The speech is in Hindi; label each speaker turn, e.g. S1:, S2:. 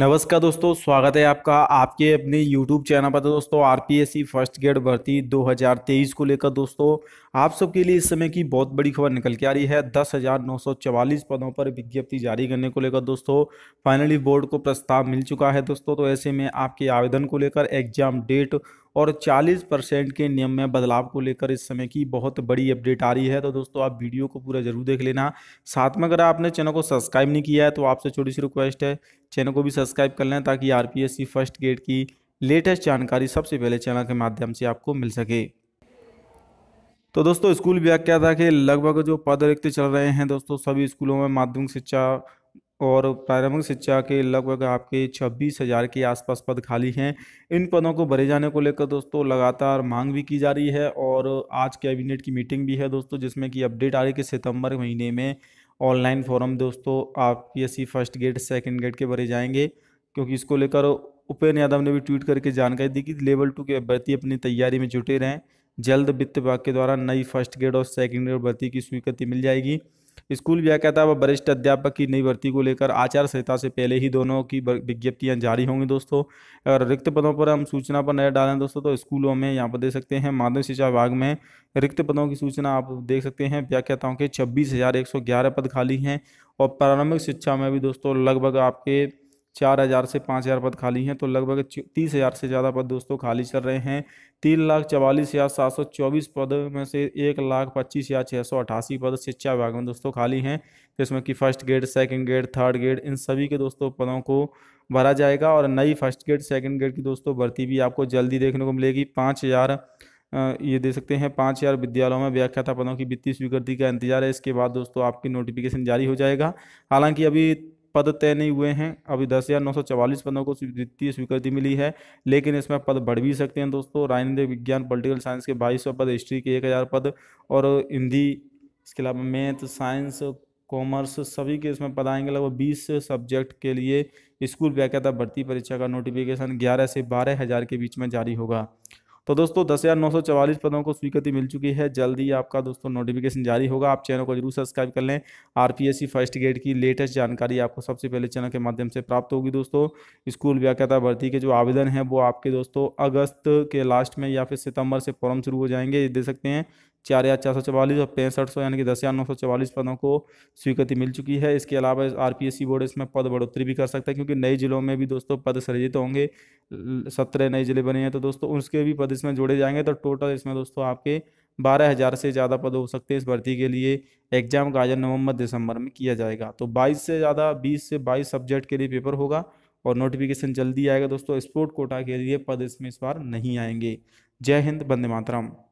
S1: नमस्कार दोस्तों स्वागत है आपका आपके अपने यूट्यूब चैनल पर तो दोस्तों आरपीएससी फर्स्ट ग्रेड भर्ती 2023 को लेकर दोस्तों आप सबके लिए इस समय की बहुत बड़ी खबर निकल के आ रही है दस हज़ार नौ सौ चवालीस पदों पर विज्ञप्ति जारी करने को लेकर दोस्तों फाइनली बोर्ड को प्रस्ताव मिल चुका है दोस्तों तो ऐसे में आपके आवेदन को लेकर एग्जाम डेट और 40 परसेंट के नियम में बदलाव को लेकर इस समय की बहुत बड़ी अपडेट आ रही है तो दोस्तों आप वीडियो को पूरा जरूर देख लेना साथ में अगर आपने चैनल को सब्सक्राइब नहीं किया है तो आपसे छोटी सी रिक्वेस्ट है चैनल को भी सब्सक्राइब कर लें ताकि आर फर्स्ट गेट की लेटेस्ट जानकारी सबसे पहले चैनल के माध्यम से आपको मिल सके तो दोस्तों स्कूल व्याख्या था कि लगभग जो पद रिक्त चल रहे हैं दोस्तों सभी स्कूलों में माध्यमिक शिक्षा और प्रारंभिक शिक्षा के लगभग आपके छब्बीस हज़ार के आसपास पद खाली हैं इन पदों को भरे जाने को लेकर दोस्तों लगातार मांग भी की जा रही है और आज कैबिनेट की मीटिंग भी है दोस्तों जिसमें कि अपडेट आ रही है कि सितंबर महीने में ऑनलाइन फॉर्म दोस्तों आप P first grade second grade के भरे जाएंगे क्योंकि इसको लेकर उपेन्द्र यादव ने भी ट्वीट करके जानकारी दी कि लेवल टू के अभ्यर्थी अपनी तैयारी में जुटे रहें जल्द वित्त विभाग के द्वारा नई फर्स्ट ग्रेड और सेकेंड ग्रेड भर्ती की स्वीकृति मिल जाएगी स्कूल व्याख्याता व वरिष्ठ अध्यापक की नई भर्ती को लेकर आचार संहिता से पहले ही दोनों की विज्ञप्तियाँ जारी होंगी दोस्तों अगर रिक्त पदों पर हम सूचना पर नजर डालें दोस्तों तो स्कूलों में यहाँ पर देख सकते हैं माध्यमिक शिक्षा विभाग में रिक्त पदों की सूचना आप देख सकते हैं व्याख्याताओं के छब्बीस पद खाली हैं और प्रारंभिक शिक्षा में भी दोस्तों लगभग आपके चार हज़ार से पाँच हज़ार पद खाली हैं तो लगभग तीस हज़ार से ज़्यादा पद दोस्तों खाली चल रहे हैं तीन लाख चवालीस हज़ार सात सौ चौबीस पद में से एक लाख पच्चीस हज़ार छः सौ अठासी पद शिक्षा विभाग में दोस्तों खाली हैं जिसमें कि first grade second grade third grade इन सभी के दोस्तों पदों को भरा जाएगा और नई फर्स्ट ग्रेड सेकेंड ग्रेड की दोस्तों भर्ती भी आपको जल्दी देखने को मिलेगी पाँच हज़ार ये दे सकते हैं पाँच हज़ार विद्यालयों में व्याख्याता पदों की वित्तीय स्वीकृति का इंतजार है इसके बाद दोस्तों आपकी नोटिफिकेशन जारी हो जाएगा हालांकि अभी पद तय नहीं हुए हैं अभी दस हज़ार नौ सौ चवालीस पदों को द्वितीय स्वीकृति मिली है लेकिन इसमें पद बढ़ भी सकते हैं दोस्तों राजनीतिक विज्ञान पोलिटिकल साइंस के बाईस सौ पद हिस्ट्री के एक हज़ार पद और हिंदी इसके अलावा मैथ साइंस कॉमर्स सभी के इसमें पद आएंगे लगभग बीस सब्जेक्ट के लिए स्कूल व्याख्याता भर्ती परीक्षा का नोटिफिकेशन ग्यारह से बारह हज़ार के बीच में जारी होगा तो दोस्तों दस हज़ार नौ सौ चवालीस पदों को स्वीकृति मिल चुकी है जल्द ही आपका दोस्तों नोटिफिकेशन जारी होगा आप चैनल को जरूर सब्सक्राइब कर लें R P S C first grade की लेटेस्ट जानकारी आपको सबसे पहले चैनल के माध्यम से प्राप्त होगी दोस्तों स्कूल व्याख्याता भर्ती के जो आवेदन है वो आपके दोस्तों अगस्त के लास्ट में या फिर सितंबर से फॉर्म शुरू हो जाएंगे ये दे सकते हैं चार हज़ार चार सौ चवालीस और पैंसठ सौ यानी कि दस हज़ार नौ सौ चवालीस पदों को स्वीकृति मिल चुकी है इसके अलावा R P S C board इसमें पद बढ़ोतरी भी कर सकता है क्योंकि नए जिलों में भी दोस्तों पद सृजित होंगे सत्रह नए जिले बने हैं तो दोस्तों उसके भी पद इसमें जोड़े जाएंगे तो टोटल इसमें दोस्तों आपके बारह हज़ार से ज़्यादा पद हो सकते हैं इस भर्ती के लिए एग्जाम का आयोजन नवंबर दिसंबर में किया जाएगा तो बाईस से ज़्यादा बीस से बाईस सब्जेक्ट के लिए पेपर होगा और नोटिफिकेशन जल्दी आएगा दोस्तों स्पोर्ट कोटा के लिए पद इसमें इस बार नहीं आएंगे जय हिंद बंदे मातरम